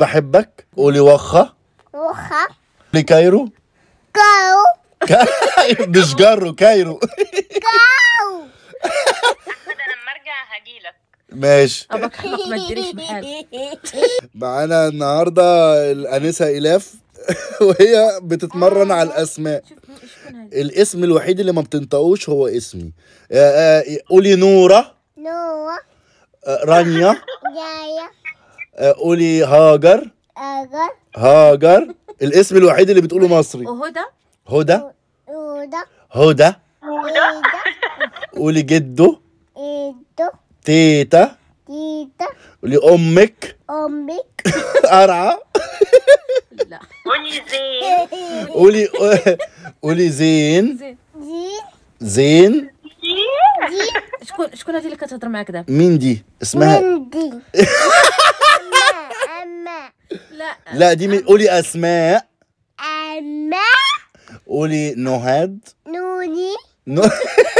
بحبك قولي وخا وخا قولي كايرو مش جارو كايرو كاو احمد انا لما ارجع هجيلك ماشي ابوك حبك ما تجريش معانا النهارده الانسه الاف وهي بتتمرن على الاسماء الاسم الوحيد اللي ما بتنطقوش هو اسمي آه، آه، قولي نوره نوره آه، رانيا جايه آه، قولي هاجر هاجر هاجر الاسم الوحيد اللي بتقوله مصري وهدى هدى هدى هدى قولي جدو جدو تيتا تيتا قولي امك امك قرعه لا قولي زين قولي قولي زين زين زين زين شكون شكون هذه اللي كتهضر معاك دابا مين دي اسمها مين دي لا دي قولي اسماء اسماء قولي نهاد نوني نو-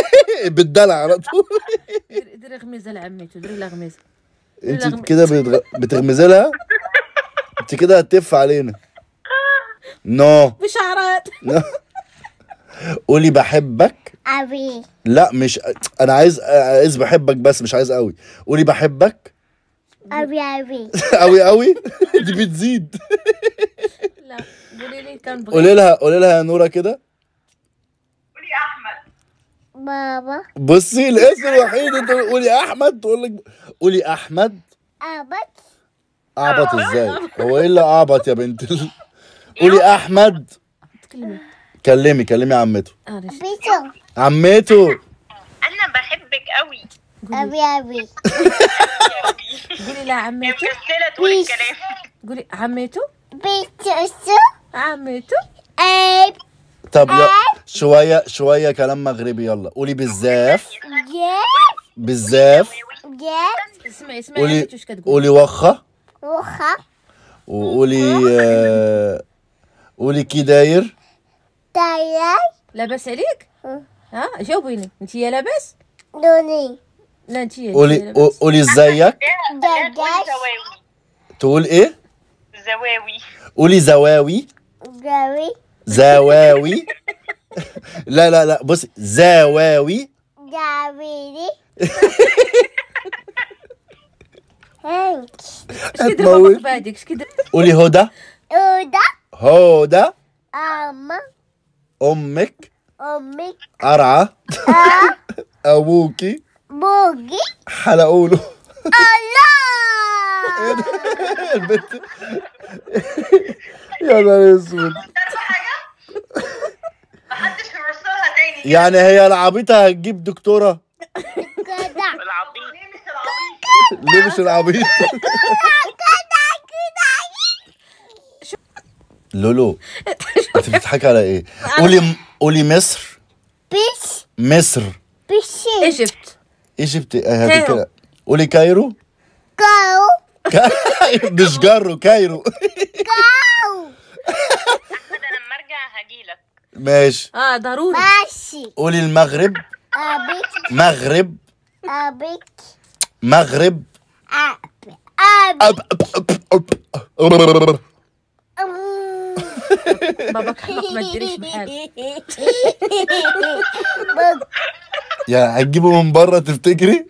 بالدلع على طول ادري ديري غميزه ادري ديري لها انت كده بتغ- بتغمزي لها انت كده هتف علينا نو بشعرات قولي بحبك أبي لا مش انا عايز عايز بحبك بس مش عايز قوي قولي بحبك قوي قوي قوي قوي دي بتزيد لا قولي لي كان قولي لها قولي لها يا نوره كده قولي احمد بابا بصي الاسم الوحيد انت قولي احمد تقول لك قولي احمد اعبط اعبط ازاي هو ايه اللي اعبط يا بنت قولي احمد كلمي كلمي عمته عمته عمته انا بحبك قوي ابي ابي قولي لها عمته الكلام قولي عمته بيتوسو عمته اب طب يا شوية شوية كلام مغربي يلا قولي بالزاف بالزاف اسمعي اسمعي قولي قولي وخا وخا وقولي قولي كي داير داير لاباس عليك؟ ها جاوبيني انت يا لاباس؟ لوني قولي قولي ازيك تقول ايه زواوي قولي زواوي زواوي زواوي لا لا لا بصي زواوي زواوي هتموت قولي هدى هدى هدى أم أمك أمك أرعى أبوكي بوجي حلقوا له الله ايه ده البت يا نهار اسود محدش تاني يعني هي العبيطه هتجيب دكتوره ليه مش العبيط لولو انت بتضحكي على ايه قولي قولي مصر بس مصر بس ايجيبت ايش جبتي آه، هذيك قولي كايرو كايرو مش جارو كايرو كاو احمد انا لما ارجع هجيلك ماشي اه ضروري ماشي قولي المغرب ابيك مغرب ابيك مغرب ابيك باباك حمق ما تدريش معاه يا هتجيبه من بره تفتكري؟